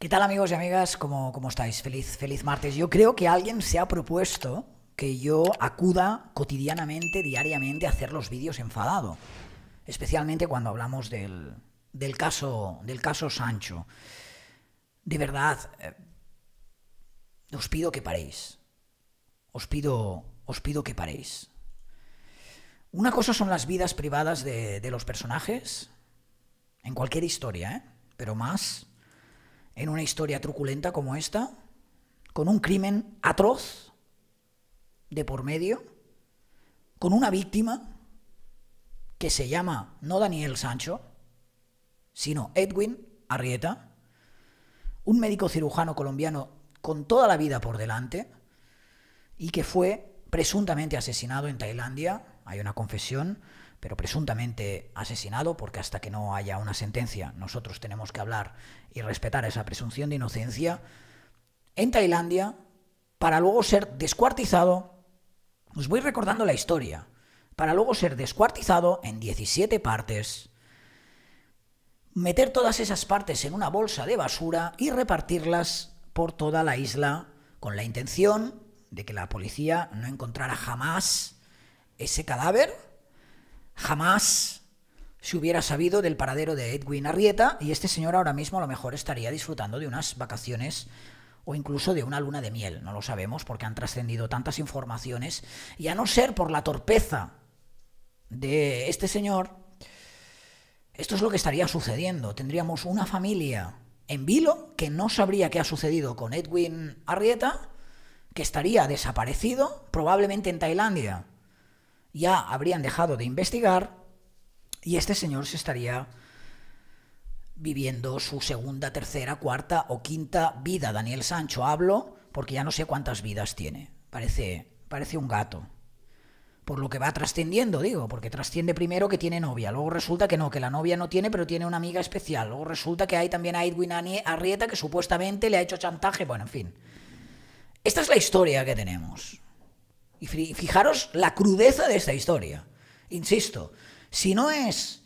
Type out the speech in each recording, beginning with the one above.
¿Qué tal amigos y amigas? ¿Cómo, estáis? Feliz, feliz martes. Yo creo que alguien se ha propuesto que yo acuda cotidianamente, diariamente, a hacer los vídeos enfadado. Especialmente cuando hablamos del, del, caso, del caso Sancho. De verdad, eh, os pido que paréis. Os pido, os pido que paréis. Una cosa son las vidas privadas de, de los personajes, en cualquier historia, ¿eh? pero más en una historia truculenta como esta, con un crimen atroz de por medio, con una víctima que se llama no Daniel Sancho, sino Edwin Arrieta, un médico cirujano colombiano con toda la vida por delante y que fue presuntamente asesinado en Tailandia, hay una confesión, pero presuntamente asesinado, porque hasta que no haya una sentencia nosotros tenemos que hablar y respetar esa presunción de inocencia, en Tailandia, para luego ser descuartizado, os voy recordando la historia, para luego ser descuartizado en 17 partes, meter todas esas partes en una bolsa de basura y repartirlas por toda la isla con la intención de que la policía no encontrara jamás ese cadáver jamás se hubiera sabido del paradero de Edwin Arrieta y este señor ahora mismo a lo mejor estaría disfrutando de unas vacaciones o incluso de una luna de miel, no lo sabemos porque han trascendido tantas informaciones y a no ser por la torpeza de este señor, esto es lo que estaría sucediendo. Tendríamos una familia en vilo que no sabría qué ha sucedido con Edwin Arrieta, que estaría desaparecido, probablemente en Tailandia, ya habrían dejado de investigar y este señor se estaría viviendo su segunda, tercera, cuarta o quinta vida. Daniel Sancho hablo porque ya no sé cuántas vidas tiene. Parece, parece un gato. Por lo que va trascendiendo, digo, porque trasciende primero que tiene novia, luego resulta que no, que la novia no tiene, pero tiene una amiga especial, luego resulta que hay también a Edwin Arrieta que supuestamente le ha hecho chantaje, bueno, en fin. Esta es la historia que tenemos. Y fijaros la crudeza de esta historia. Insisto, si no es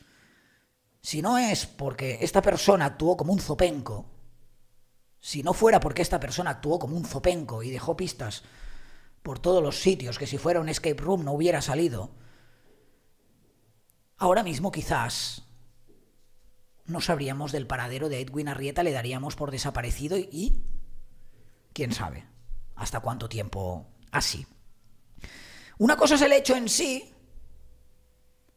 si no es porque esta persona actuó como un zopenco, si no fuera porque esta persona actuó como un zopenco y dejó pistas por todos los sitios que si fuera un escape room no hubiera salido, ahora mismo quizás no sabríamos del paradero de Edwin Arrieta, le daríamos por desaparecido y, y quién sabe hasta cuánto tiempo así. Una cosa es el hecho en sí,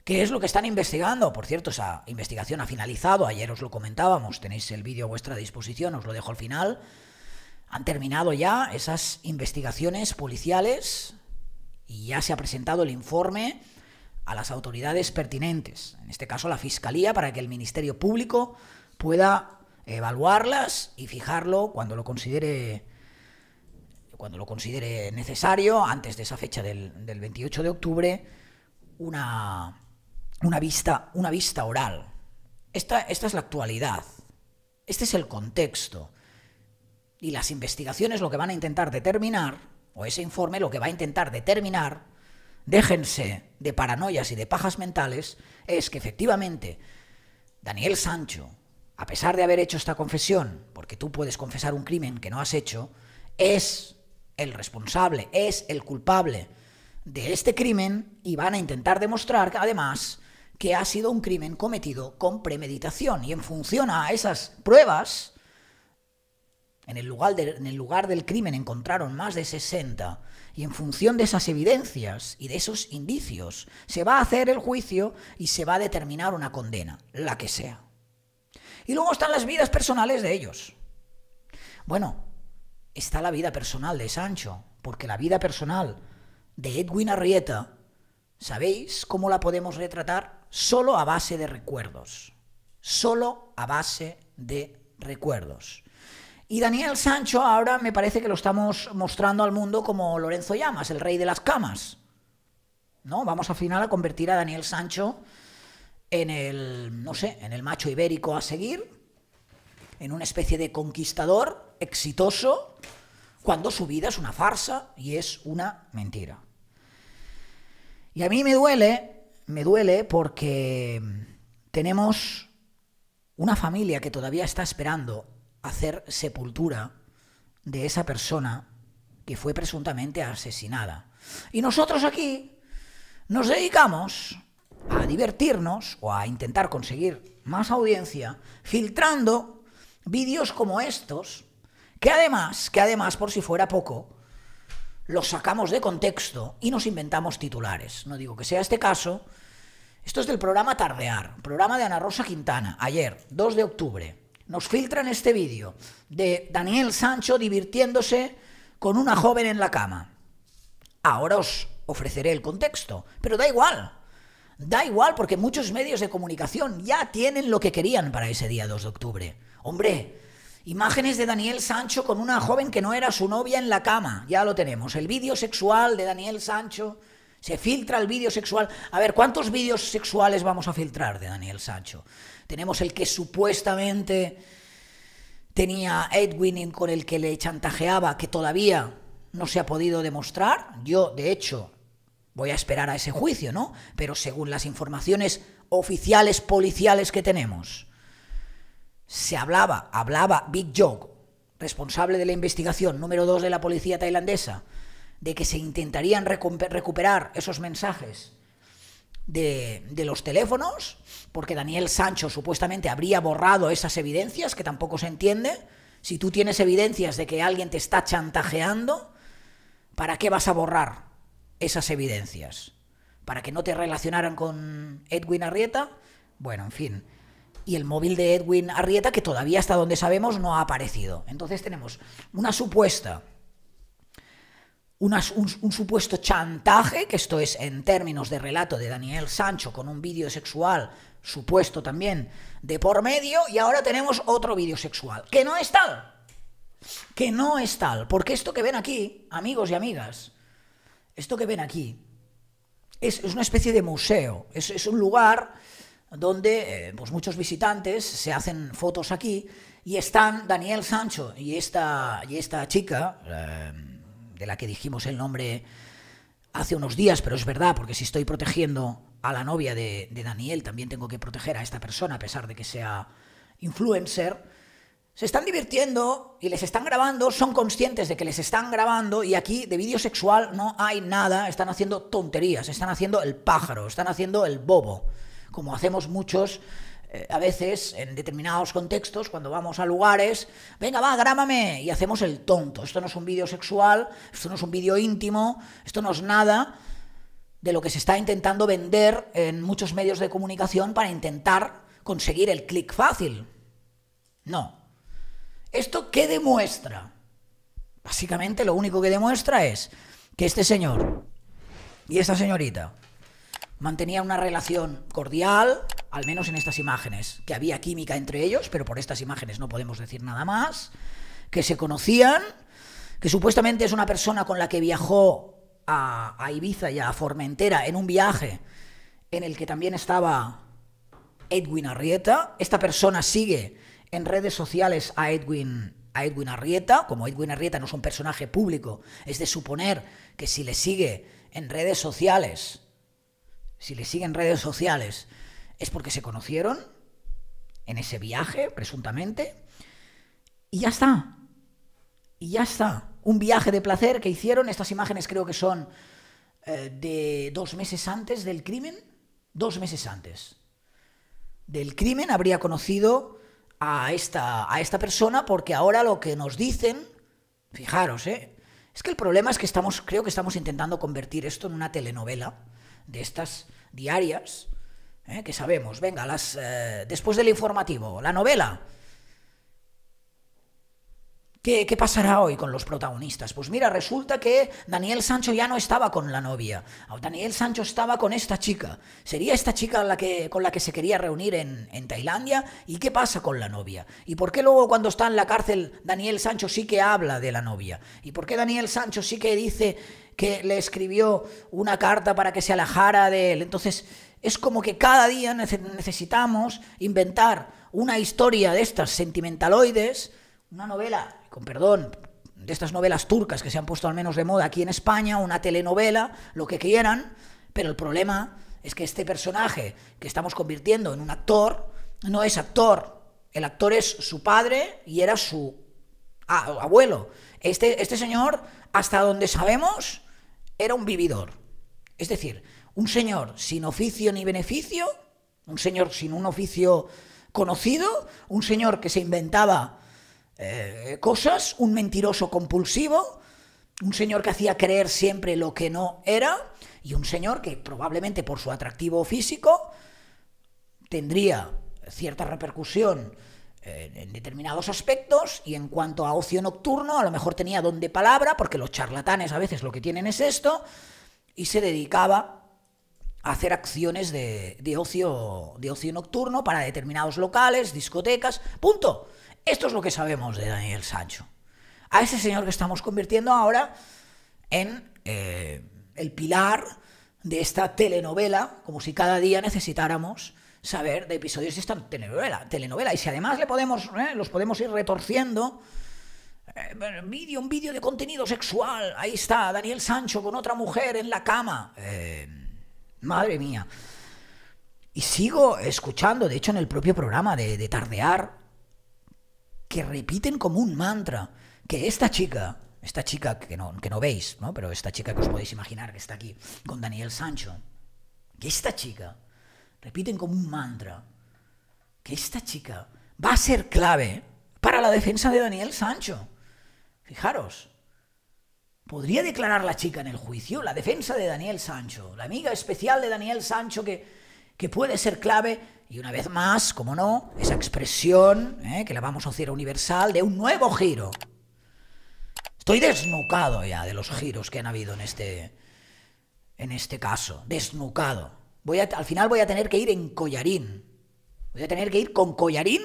que es lo que están investigando. Por cierto, esa investigación ha finalizado, ayer os lo comentábamos, tenéis el vídeo a vuestra disposición, os lo dejo al final. Han terminado ya esas investigaciones policiales y ya se ha presentado el informe a las autoridades pertinentes, en este caso a la Fiscalía, para que el Ministerio Público pueda evaluarlas y fijarlo cuando lo considere cuando lo considere necesario, antes de esa fecha del, 28 de octubre, una, una, vista, una vista oral. Esta, esta es la actualidad, este es el contexto. Y las investigaciones lo que van a intentar determinar, o ese informe lo que va a intentar determinar, déjense de paranoias y de pajas mentales, es que efectivamente Daniel Sancho, a pesar de haber hecho esta confesión, porque tú puedes confesar un crimen que no has hecho, es el responsable, es el culpable de este crimen y van a intentar demostrar además que ha sido un crimen cometido con premeditación. Y en función a esas pruebas, en el, lugar en el lugar del crimen encontraron más de 60 y en función de esas evidencias y de esos indicios se va a hacer el juicio y se va a determinar una condena, la que sea. Y luego están las vidas personales de ellos. Bueno, está la vida personal de Sancho, porque la vida personal de Edwin Arrieta, ¿sabéis cómo la podemos retratar? Solo a base de recuerdos. Solo a base de recuerdos. Y Daniel Sancho ahora me parece que lo estamos mostrando al mundo como Lorenzo Llamas, el rey de las camas. ¿No? Vamos al final a convertir a Daniel Sancho en el, no sé, en el macho ibérico a seguir, en una especie de conquistador exitoso cuando su vida es una farsa y es una mentira. Y a mí me duele, me duele porque tenemos una familia que todavía está esperando hacer sepultura de esa persona que fue presuntamente asesinada. Y nosotros aquí nos dedicamos a divertirnos o a intentar conseguir más audiencia filtrando vídeos como estos que además, que además, por si fuera poco, los sacamos de contexto y nos inventamos titulares. No digo que sea este caso. Esto es del programa Tardear, programa de Ana Rosa Quintana, ayer, 2 de octubre. Nos filtran este vídeo de Daniel Sancho divirtiéndose con una joven en la cama. Ahora os ofreceré el contexto, pero da igual. Da igual porque muchos medios de comunicación ya tienen lo que querían para ese día 2 de octubre. Hombre, Imágenes de Daniel Sancho con una joven que no era su novia en la cama. Ya lo tenemos. El vídeo sexual de Daniel Sancho. Se filtra el vídeo sexual. A ver, ¿cuántos vídeos sexuales vamos a filtrar de Daniel Sancho? Tenemos el que supuestamente tenía Edwin con el que le chantajeaba, que todavía no se ha podido demostrar. Yo, de hecho, voy a esperar a ese juicio, ¿no? Pero según las informaciones oficiales policiales que tenemos, se hablaba, hablaba Big Jog, responsable de la investigación número 2 de la policía tailandesa, de que se intentarían recuperar esos mensajes de, de, los teléfonos, porque Daniel Sancho supuestamente habría borrado esas evidencias, que tampoco se entiende. Si tú tienes evidencias de que alguien te está chantajeando, ¿para qué vas a borrar esas evidencias? ¿Para que no te relacionaran con Edwin Arrieta? Bueno, en fin y el móvil de Edwin Arrieta, que todavía hasta donde sabemos no ha aparecido. Entonces tenemos una supuesta un, supuesto chantaje, que esto es en términos de relato de Daniel Sancho, con un vídeo sexual supuesto también de por medio, y ahora tenemos otro vídeo sexual, que no es tal, que no es tal, porque esto que ven aquí, amigos y amigas, esto que ven aquí, es, una especie de museo, es un lugar donde eh, pues muchos visitantes se hacen fotos aquí y están Daniel Sancho y esta, y esta chica, eh, de la que dijimos el nombre hace unos días, pero es verdad, porque si estoy protegiendo a la novia de, de Daniel, también tengo que proteger a esta persona, a pesar de que sea influencer, se están divirtiendo y les están grabando, son conscientes de que les están grabando y aquí de vídeo sexual no hay nada, están haciendo tonterías, están haciendo el pájaro, están haciendo el bobo como hacemos muchos eh, a veces en determinados contextos, cuando vamos a lugares, venga, va, grámame, y hacemos el tonto. Esto no es un vídeo sexual, esto no es un vídeo íntimo, esto no es nada de lo que se está intentando vender en muchos medios de comunicación para intentar conseguir el clic fácil. No. ¿Esto qué demuestra? Básicamente lo único que demuestra es que este señor y esta señorita mantenía una relación cordial, al menos en estas imágenes, que había química entre ellos, pero por estas imágenes no podemos decir nada más, que se conocían, que supuestamente es una persona con la que viajó a, a Ibiza y a Formentera en un viaje en el que también estaba Edwin Arrieta. Esta persona sigue en redes sociales a Edwin, a Edwin Arrieta. Como Edwin Arrieta no es un personaje público, es de suponer que si le sigue en redes sociales si le siguen redes sociales, es porque se conocieron en ese viaje, presuntamente, y ya está. Y ya está. Un viaje de placer que hicieron, estas imágenes creo que son eh, de dos meses antes del crimen, dos meses antes del crimen habría conocido a esta, a esta persona porque ahora lo que nos dicen, fijaros, ¿eh? es que el problema es que estamos, creo que estamos intentando convertir esto en una telenovela de estas diarias, eh, que sabemos, venga, las, eh, después del informativo, la novela, ¿Qué, pasará hoy con los protagonistas? Pues mira, resulta que Daniel Sancho ya no estaba con la novia. Oh, Daniel Sancho estaba con esta chica. Sería esta chica la que, con la que se quería reunir en, en, Tailandia. ¿Y qué pasa con la novia? ¿Y por qué luego cuando está en la cárcel Daniel Sancho sí que habla de la novia? ¿Y por qué Daniel Sancho sí que dice que le escribió una carta para que se alejara de él? Entonces, es como que cada día necesitamos inventar una historia de estas sentimentaloides, una novela con perdón, de estas novelas turcas que se han puesto al menos de moda aquí en España, una telenovela, lo que quieran, pero el problema es que este personaje que estamos convirtiendo en un actor no es actor, el actor es su padre y era su abuelo. Este, este señor, hasta donde sabemos, era un vividor. Es decir, un señor sin oficio ni beneficio, un señor sin un oficio conocido, un señor que se inventaba eh, cosas, un mentiroso compulsivo, un señor que hacía creer siempre lo que no era y un señor que probablemente por su atractivo físico tendría cierta repercusión en determinados aspectos y en cuanto a ocio nocturno a lo mejor tenía don de palabra porque los charlatanes a veces lo que tienen es esto y se dedicaba a hacer acciones de ocio, de ocio nocturno para determinados locales, discotecas, punto. Esto es lo que sabemos de Daniel Sancho. A ese señor que estamos convirtiendo ahora en eh, el pilar de esta telenovela, como si cada día necesitáramos saber de episodios de esta telenovela. telenovela. Y si además le podemos, eh, los podemos ir retorciendo, eh, vídeo, un vídeo de contenido sexual, ahí está, Daniel Sancho con otra mujer en la cama. madre mía. Y sigo escuchando, de hecho en el propio programa de Tardear, que repiten como un mantra que esta chica, esta chica que no, que no veis, ¿no? pero esta chica que os podéis imaginar que está aquí con Daniel Sancho, que esta chica, repiten como un mantra, que esta chica va a ser clave para la defensa de Daniel Sancho. Fijaros, podría declarar la chica en el juicio la defensa de Daniel Sancho, la amiga especial de Daniel Sancho que, que puede ser clave y una vez más, como no, esa expresión ¿eh? que la vamos a hacer universal de un nuevo giro. Estoy desnucado ya de los giros que han habido en este, en este caso. Desnucado. Voy al final voy a tener que ir en collarín. Voy a tener que ir con collarín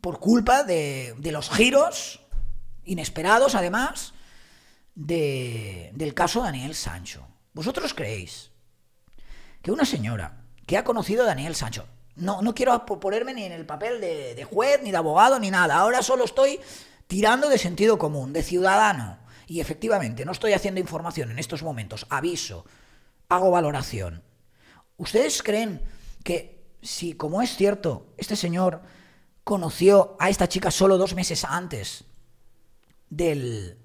por culpa de, de los giros inesperados, además, del caso Daniel Sancho. ¿Vosotros creéis que una señora que ha conocido Daniel Sancho. No, no quiero ponerme ni en el papel de, de juez, ni de abogado, ni nada. Ahora solo estoy tirando de sentido común, de ciudadano. Y efectivamente, no estoy haciendo información en estos momentos, aviso, hago valoración. ¿Ustedes creen que si, como es cierto, este señor conoció a esta chica solo dos meses antes del,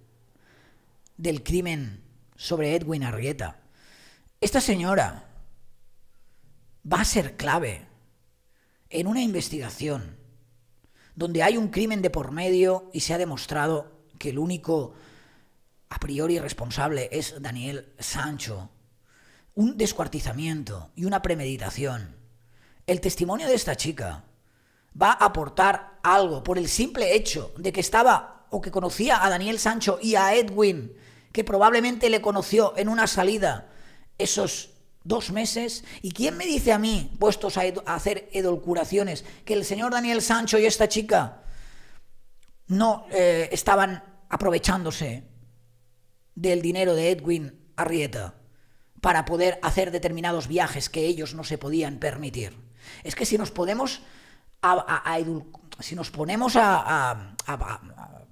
del crimen sobre Edwin Arrieta, esta señora va a ser clave en una investigación donde hay un crimen de por medio y se ha demostrado que el único a priori responsable es Daniel Sancho. Un descuartizamiento y una premeditación. El testimonio de esta chica va a aportar algo por el simple hecho de que estaba o que conocía a Daniel Sancho y a Edwin, que probablemente le conoció en una salida. Esos dos meses. ¿Y quién me dice a mí, puestos a, hacer edulcuraciones, que el señor Daniel Sancho y esta chica no eh, estaban aprovechándose del dinero de Edwin Arrieta para poder hacer determinados viajes que ellos no se podían permitir? Es que si nos podemos a, si nos ponemos a, a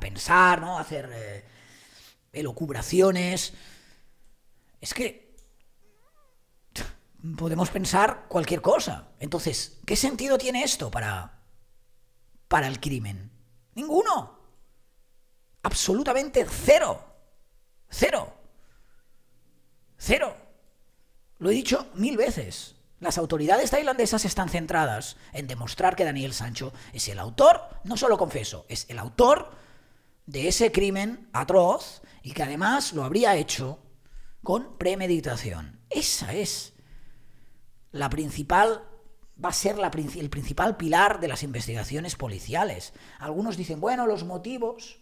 pensar, ¿no? hacer eh, es que podemos pensar cualquier cosa. Entonces, ¿qué sentido tiene esto para, para el crimen? Ninguno. Absolutamente cero. Cero. Cero. Lo he dicho mil veces. Las autoridades tailandesas están centradas en demostrar que Daniel Sancho es el autor, no solo confeso, es el autor de ese crimen atroz y que además lo habría hecho con premeditación. Esa es la principal va a ser la, el principal pilar de las investigaciones policiales. Algunos dicen, bueno, los motivos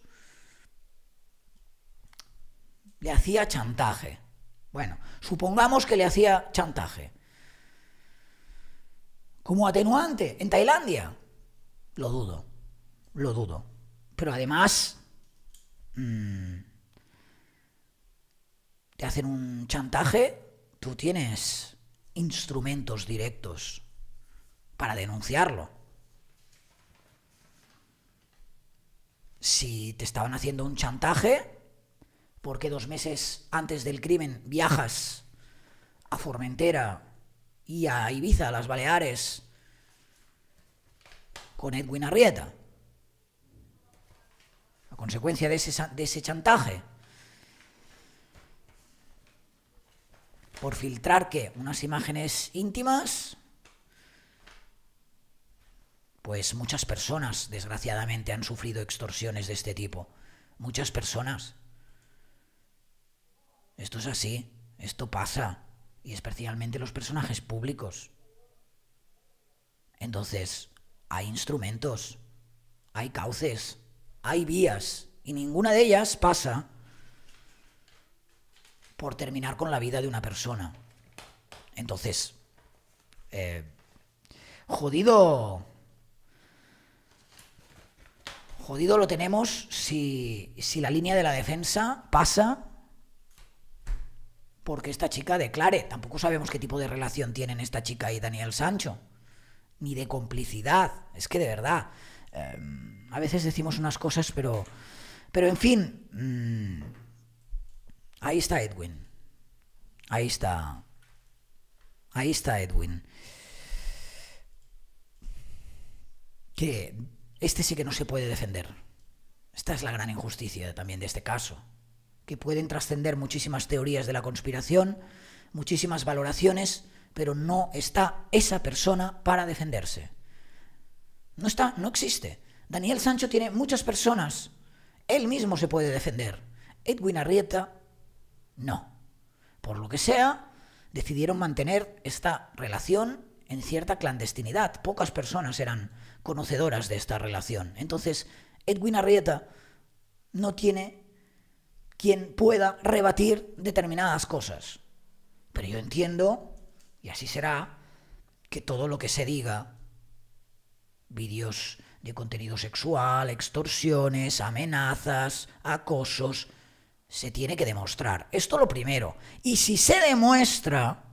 le hacía chantaje. Bueno, supongamos que le hacía chantaje. Como atenuante, en Tailandia, lo dudo, lo dudo. Pero además, mm, te hacen un chantaje, tú tienes instrumentos directos para denunciarlo. Si te estaban haciendo un chantaje, ¿por qué dos meses antes del crimen viajas a Formentera y a Ibiza, a las Baleares, con Edwin Arrieta? A consecuencia de de ese chantaje. por filtrar que Unas imágenes íntimas. Pues muchas personas, desgraciadamente, han sufrido extorsiones de este tipo. Muchas personas. Esto es así, esto pasa. Y especialmente los personajes públicos. Entonces, hay instrumentos, hay cauces, hay vías, y ninguna de ellas pasa por terminar con la vida de una persona. Entonces, eh, jodido. Jodido lo tenemos si, la línea de la defensa pasa porque esta chica declare. Tampoco sabemos qué tipo de relación tienen esta chica y Daniel Sancho. Ni de complicidad. Es que de verdad. Eh, a veces decimos unas cosas, pero. Pero en fin. Mm, Ahí está Edwin. Ahí está. Ahí está Edwin. Que este sí que no se puede defender. Esta es la gran injusticia también de este caso. Que pueden trascender muchísimas teorías de la conspiración, muchísimas valoraciones, pero no está esa persona para defenderse. No está, no existe. Daniel Sancho tiene muchas personas. Él mismo se puede defender. Edwin Arrieta no. Por lo que sea, decidieron mantener esta relación en cierta clandestinidad. Pocas personas eran conocedoras de esta relación. Entonces, Edwin Arrieta no tiene quien pueda rebatir determinadas cosas. Pero yo entiendo, y así será, que todo lo que se diga, vídeos de contenido sexual, extorsiones, amenazas, acosos, se tiene que demostrar. Esto lo primero. Y si se demuestra,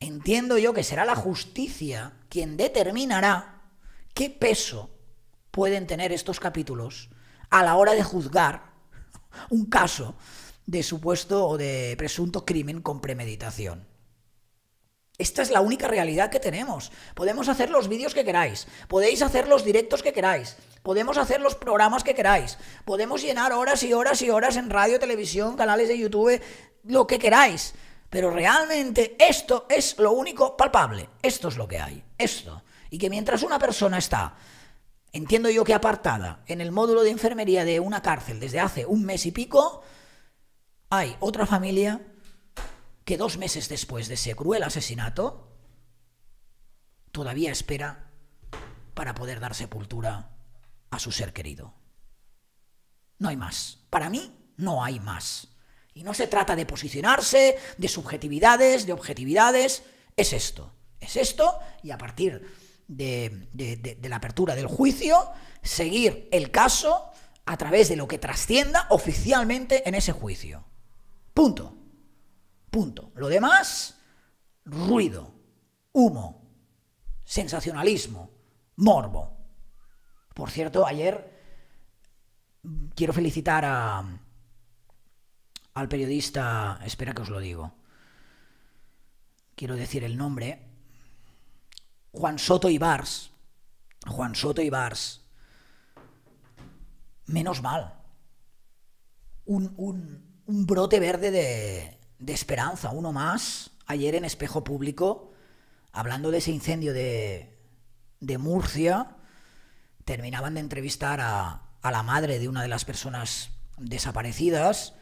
entiendo yo que será la justicia quien determinará qué peso pueden tener estos capítulos a la hora de juzgar un caso de supuesto o de presunto crimen con premeditación. Esta es la única realidad que tenemos. Podemos hacer los vídeos que queráis, podéis hacer los directos que queráis, podemos hacer los programas que queráis, podemos llenar horas y horas y horas en radio, televisión, canales de YouTube, lo que queráis. Pero realmente esto es lo único palpable. Esto es lo que hay. Esto. Y que mientras una persona está, entiendo yo que apartada, en el módulo de enfermería de una cárcel desde hace un mes y pico, hay otra familia que dos meses después de ese cruel asesinato, todavía espera para poder dar sepultura a su ser querido. No hay más. Para mí, no hay más. Y no se trata de posicionarse, de subjetividades, de objetividades. Es esto. Es esto. Y a partir de, de la apertura del juicio, seguir el caso a través de lo que trascienda oficialmente en ese juicio. Punto. Punto. Lo demás, ruido, humo, sensacionalismo, morbo. Por cierto, ayer quiero felicitar a, al periodista, espera que os lo digo, quiero decir el nombre, Juan Soto Ibars. Juan Soto Ibars. Menos mal. Un, un brote verde de, de esperanza, uno más, ayer en Espejo Público, hablando de ese incendio de, Murcia, terminaban de entrevistar a, a la madre de una de las personas desaparecidas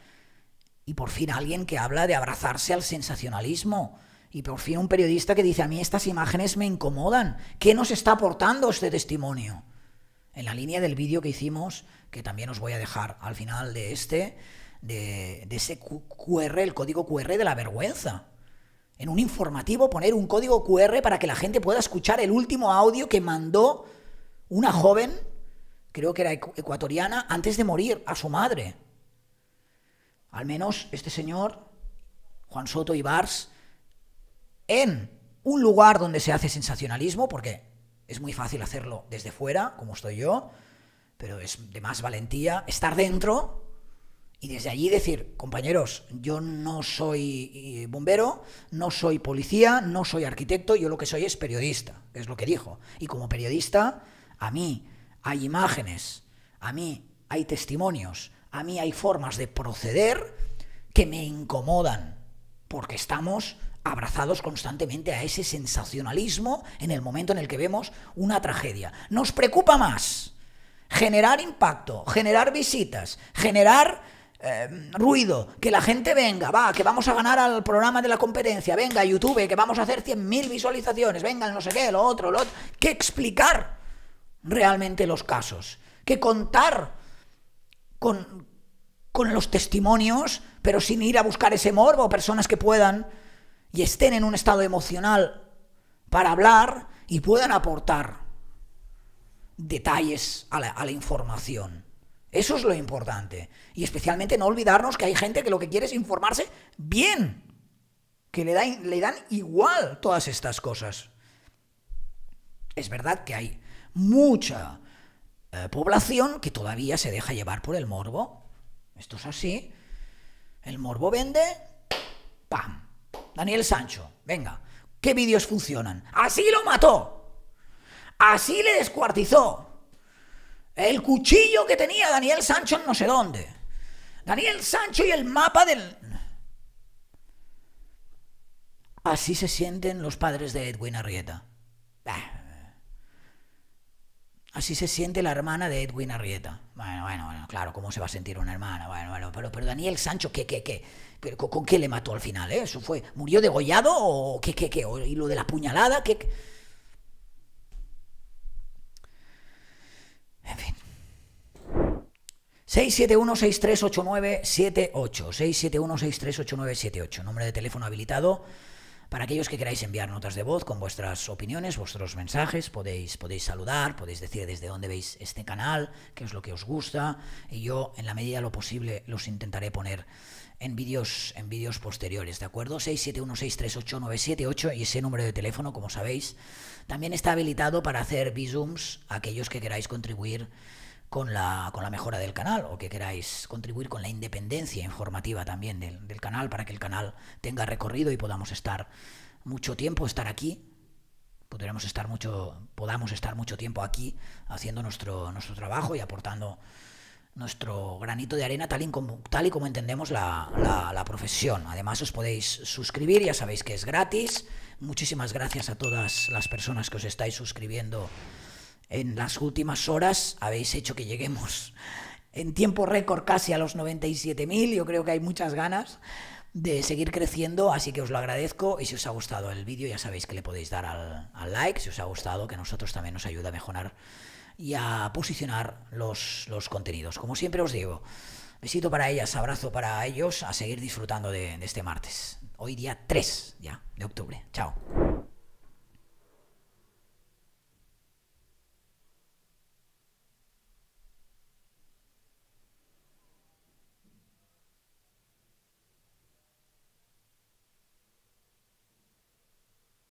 y por fin alguien que habla de abrazarse al sensacionalismo. Y por fin un periodista que dice, a mí estas imágenes me incomodan. ¿Qué nos está aportando este testimonio? En la línea del vídeo que hicimos, que también os voy a dejar al final de este, de, ese QR, el código QR de la vergüenza. En un informativo poner un código QR para que la gente pueda escuchar el último audio que mandó una joven, creo que era ecuatoriana, antes de morir a su madre. Al menos este señor, Juan Soto Ibars, en un lugar donde se hace sensacionalismo, porque es muy fácil hacerlo desde fuera, como estoy yo, pero es de más valentía estar dentro y desde allí decir, compañeros, yo no soy eh, bombero, no soy policía, no soy arquitecto, yo lo que soy es periodista, es lo que dijo. Y como periodista, a mí hay imágenes, a mí hay testimonios, a mí hay formas de proceder que me incomodan, porque estamos abrazados constantemente a ese sensacionalismo en el momento en el que vemos una tragedia. Nos preocupa más generar impacto, generar visitas, generar eh, ruido, que la gente venga, va, que vamos a ganar al programa de la competencia, venga YouTube, que vamos a hacer 100.000 visualizaciones, venga no sé qué, lo otro, lo otro, que explicar realmente los casos, que contar con, los testimonios, pero sin ir a buscar ese morbo, personas que puedan y estén en un estado emocional para hablar y puedan aportar detalles a la información. Eso es lo importante. Y especialmente no olvidarnos que hay gente que lo que quiere es informarse bien, que le, dan igual todas estas cosas. Es verdad que hay mucha eh, población que todavía se deja llevar por el morbo. Esto es así. El morbo vende, ¡pam! Daniel Sancho, venga, ¿qué vídeos funcionan? Así lo mató. Así le descuartizó. El cuchillo que tenía Daniel Sancho en no sé dónde. Daniel Sancho y el mapa del... Así se sienten los padres de Edwin Arrieta. Así se siente la hermana de Edwin Arrieta. Bueno, bueno, claro, ¿cómo se va a sentir una hermana? Bueno, bueno, pero, Daniel Sancho, ¿qué, qué, qué? qué con, qué le mató al final? Eh? ¿Eso fue? ¿Murió degollado o qué, qué, qué? ¿Y lo de la puñalada? ¿Qué? qué En fin. 671 6389 78 671 6389 78 Nombre de teléfono habilitado. Para aquellos que queráis enviar notas de voz con vuestras opiniones, vuestros mensajes, podéis, podéis saludar, podéis decir desde dónde veis este canal, qué es lo que os gusta, y yo en la medida de lo posible los intentaré poner en vídeos en vídeos posteriores, ¿de acuerdo? 671638978 y ese número de teléfono, como sabéis, también está habilitado para hacer visums a aquellos que queráis contribuir con la, con la mejora del canal o que queráis contribuir con la independencia informativa también del, del canal para que el canal tenga recorrido y podamos estar mucho tiempo, estar aquí podremos estar mucho, podamos estar mucho tiempo aquí haciendo nuestro, nuestro trabajo y aportando nuestro granito de arena tal y como, tal y como entendemos la, la, profesión. Además os podéis suscribir, ya sabéis que es gratis. Muchísimas gracias a todas las personas que os estáis suscribiendo en las últimas horas habéis hecho que lleguemos en tiempo récord casi a los 97.000. Yo creo que hay muchas ganas de seguir creciendo, así que os lo agradezco y si os ha gustado el vídeo ya sabéis que le podéis dar al, like, si os ha gustado, que nosotros también nos ayuda a mejorar y a posicionar los, contenidos. Como siempre os digo, besito para ellas, abrazo para ellos, a seguir disfrutando de, este martes. Hoy día 3 ya de octubre. Chao.